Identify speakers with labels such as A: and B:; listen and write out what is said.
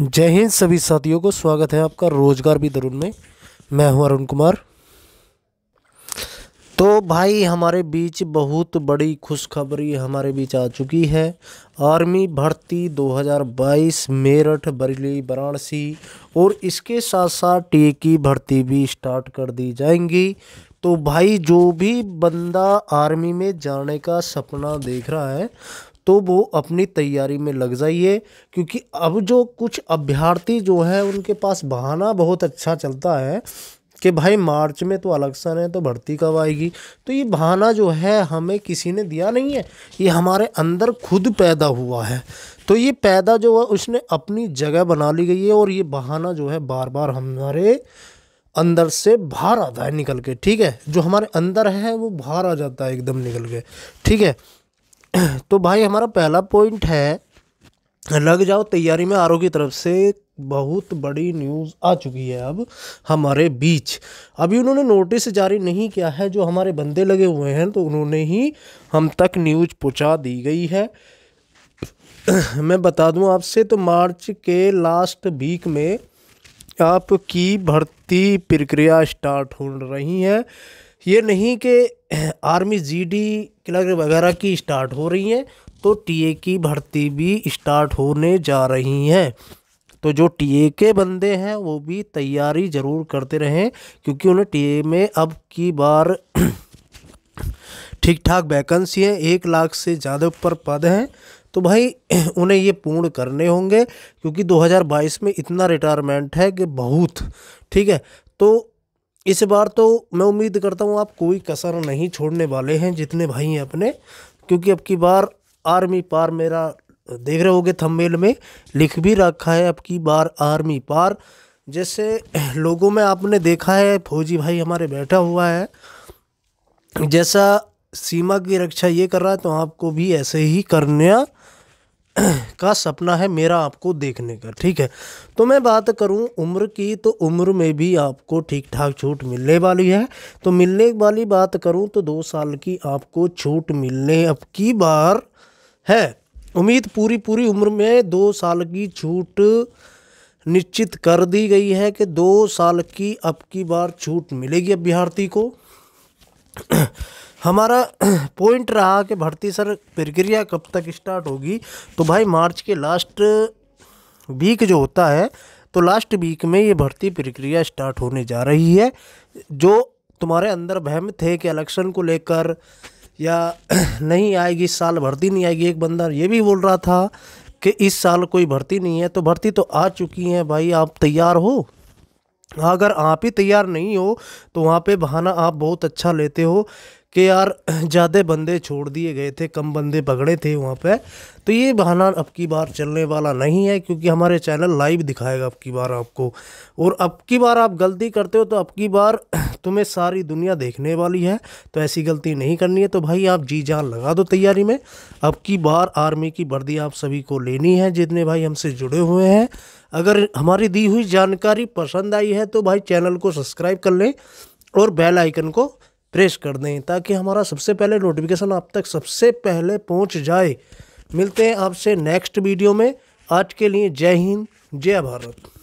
A: जय हिंद सभी साथियों को स्वागत है आपका रोजगार भी दरुण में मैं हूं अरुण कुमार तो भाई हमारे बीच बहुत बड़ी खुशखबरी हमारे बीच आ चुकी है आर्मी भर्ती 2022 मेरठ बरेली वाराणसी और इसके साथ साथ टी की भर्ती भी स्टार्ट कर दी जाएंगी तो भाई जो भी बंदा आर्मी में जाने का सपना देख रहा है तो वो अपनी तैयारी में लग जाइए क्योंकि अब जो कुछ अभ्यर्थी जो है उनके पास बहाना बहुत अच्छा चलता है कि भाई मार्च में तो इलेक्शन है तो भर्ती कब आएगी तो ये बहाना जो है हमें किसी ने दिया नहीं है ये हमारे अंदर खुद पैदा हुआ है तो ये पैदा जो है उसने अपनी जगह बना ली गई है और ये बहाना जो है बार बार हमारे अंदर से बाहर आता है निकल के ठीक है जो हमारे अंदर है वो बाहर आ जाता है एकदम निकल के ठीक है तो भाई हमारा पहला पॉइंट है लग जाओ तैयारी में आर की तरफ से बहुत बड़ी न्यूज़ आ चुकी है अब हमारे बीच अभी उन्होंने नोटिस जारी नहीं किया है जो हमारे बंदे लगे हुए हैं तो उन्होंने ही हम तक न्यूज़ पहुंचा दी गई है मैं बता दूं आपसे तो मार्च के लास्ट वीक में आपकी भर्ती प्रक्रिया स्टार्ट हो रही है ये नहीं कि आर्मी जीडी क्लर्क वगैरह की स्टार्ट हो रही हैं तो टीए की भर्ती भी स्टार्ट होने जा रही हैं तो जो टीए के बंदे हैं वो भी तैयारी ज़रूर करते रहें क्योंकि उन्हें टीए में अब की बार ठीक ठाक वैकेंसी है एक लाख से ज़्यादा ऊपर पद हैं तो भाई उन्हें ये पूर्ण करने होंगे क्योंकि 2022 में इतना रिटायरमेंट है कि बहुत ठीक है तो इस बार तो मैं उम्मीद करता हूँ आप कोई कसर नहीं छोड़ने वाले हैं जितने भाई हैं अपने क्योंकि अब की बार आर्मी पार मेरा देख रहे होगे थंबनेल में लिख भी रखा है अब की बार आर्मी पार जैसे लोगों में आपने देखा है फौजी भाई हमारे बैठा हुआ है जैसा सीमा की रक्षा ये कर रहा है तो आपको भी ऐसे ही करना का सपना है मेरा आपको देखने का ठीक है तो मैं बात करूं उम्र की तो उम्र में भी आपको ठीक ठाक छूट मिलने वाली है तो मिलने वाली बात करूं तो दो साल की आपको छूट मिलने अब की बार है उम्मीद पूरी पूरी उम्र में दो साल की छूट निश्चित कर दी गई है कि दो साल की अब की बार छूट मिलेगी अभ्यर्थी को हमारा पॉइंट रहा कि भर्ती सर प्रक्रिया कब तक स्टार्ट होगी तो भाई मार्च के लास्ट वीक जो होता है तो लास्ट वीक में ये भर्ती प्रक्रिया स्टार्ट होने जा रही है जो तुम्हारे अंदर भ्रम थे कि इलेक्शन को लेकर या नहीं आएगी इस साल भर्ती नहीं आएगी एक बंदा ये भी बोल रहा था कि इस साल कोई भर्ती नहीं है तो भर्ती तो आ चुकी है भाई आप तैयार हो अगर आप ही तैयार नहीं हो तो वहाँ पे बहाना आप बहुत अच्छा लेते हो कि यार ज़्यादा बंदे छोड़ दिए गए थे कम बंदे पकड़े थे वहाँ पे तो ये बहाना अब की बार चलने वाला नहीं है क्योंकि हमारे चैनल लाइव दिखाएगा अब की बार आपको और अब की बार आप गलती करते हो तो अब की बार तुम्हें सारी दुनिया देखने वाली है तो ऐसी गलती नहीं करनी है तो भाई आप जी जान लगा दो तैयारी में अब की बार आर्मी की वर्दी आप सभी को लेनी है जितने भाई हमसे जुड़े हुए हैं अगर हमारी दी हुई जानकारी पसंद आई है तो भाई चैनल को सब्सक्राइब कर लें और बेल आइकन को प्रेस कर दें ताकि हमारा सबसे पहले नोटिफिकेशन आप तक सबसे पहले पहुंच जाए मिलते हैं आपसे नेक्स्ट वीडियो में आज के लिए जय हिंद जय भारत